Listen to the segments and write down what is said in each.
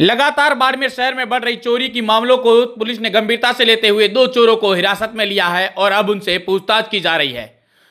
लगातार बाड़मेर शहर में बढ़ रही चोरी की मामलों को पुलिस ने गंभीरता से लेते हुए दो चोरों को हिरासत में लिया है और अब उनसे पूछताछ की जा रही है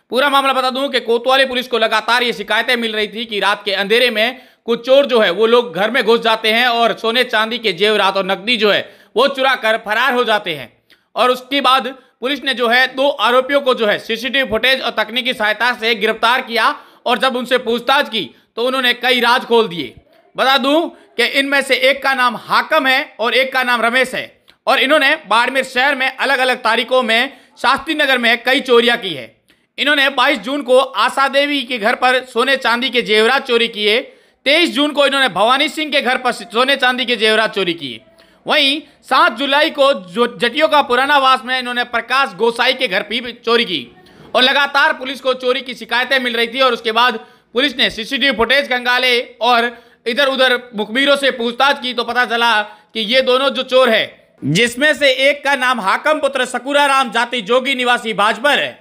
पूरा मामला बता दूं कि कोतवाली पुलिस को लगातार ये शिकायतें मिल रही थी कि रात के अंधेरे में कुछ चोर जो है वो लोग घर में घुस जाते हैं और सोने चांदी के जेवरात और नकदी जो है वो चुरा कर फरार हो जाते हैं और उसके बाद पुलिस ने जो है दो आरोपियों को जो है सीसीटीवी फुटेज और तकनीकी सहायता से गिरफ्तार किया और जब उनसे पूछताछ की तो उन्होंने कई राज खोल दिए बता दूं कि इनमें से एक का नाम हाकम है और एक का नाम रमेश है और इन्होंने बाड़मेर शहर में अलग अलग तारीखों में शास्त्री नगर में कई चोरियां की है इन्होंने 22 जून को आशा देवी के घर पर सोने चांदी के जेवरात चोरी किए 23 जून को इन्होंने भवानी सिंह के घर पर सोने चांदी के जेवरात चोरी किए वहीं सात जुलाई को जटियों का पुराना वास में इन्होंने प्रकाश गोसाई के घर भी चोरी की और लगातार पुलिस को चोरी की शिकायतें मिल रही थी और उसके बाद पुलिस ने सीसीटीवी फुटेज गंगाले और इधर उधर मुखबिरों से पूछताछ की तो पता चला कि ये दोनों जो चोर है जिसमें से एक का नाम हाकम पुत्र राम जाति जोगी निवासी भाजपर है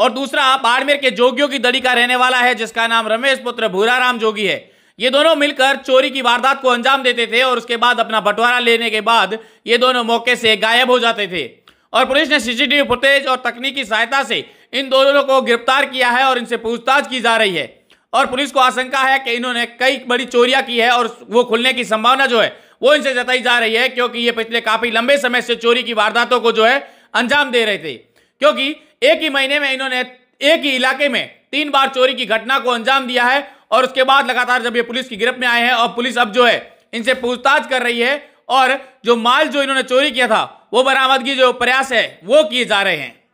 और दूसरा बाड़मेर के जोगियों की दड़ी का रहने वाला है जिसका नाम रमेश पुत्र भूराराम जोगी है ये दोनों मिलकर चोरी की वारदात को अंजाम देते थे और उसके बाद अपना बंटवारा लेने के बाद ये दोनों मौके से गायब हो जाते थे और पुलिस ने सीसीटीवी फुटेज और तकनीकी सहायता से इन दोनों को गिरफ्तार किया है और इनसे पूछताछ की जा रही है और पुलिस को आशंका है कि इन्होंने कई बड़ी चोरियां की है और वो खुलने की संभावना जो है वो इनसे जताई जा रही है क्योंकि ये पिछले काफी लंबे समय से चोरी की वारदातों को जो है अंजाम दे रहे थे क्योंकि एक ही महीने में इन्होंने एक ही इलाके में तीन बार चोरी की घटना को अंजाम दिया है और उसके बाद लगातार जब ये पुलिस की गिरफ्त में आए हैं और पुलिस अब जो है इनसे पूछताछ कर रही है और जो माल जो इन्होंने चोरी किया था वो बरामदगी जो प्रयास है वो किए जा रहे हैं